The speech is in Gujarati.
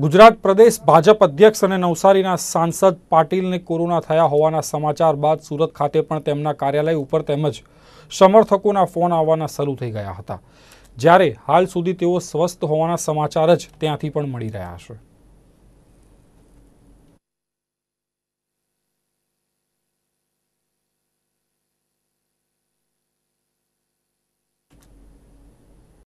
ગુજરાત પ્રદેશ ભાજપ અધ્યક્ષ અને નવસારીના સાંસદ પાટીલને કોરોના થયા હોવાના સમાચાર બાદ સુરત ખાતે પણ તેમના કાર્યાલય ઉપર તેમજ સમર્થકોના ફોન આવવાના શરૂ થઈ ગયા હતા જ્યારે હાલ સુધી તેઓ સ્વસ્થ હોવાના સમાચાર જ ત્યાંથી પણ મળી રહ્યા છે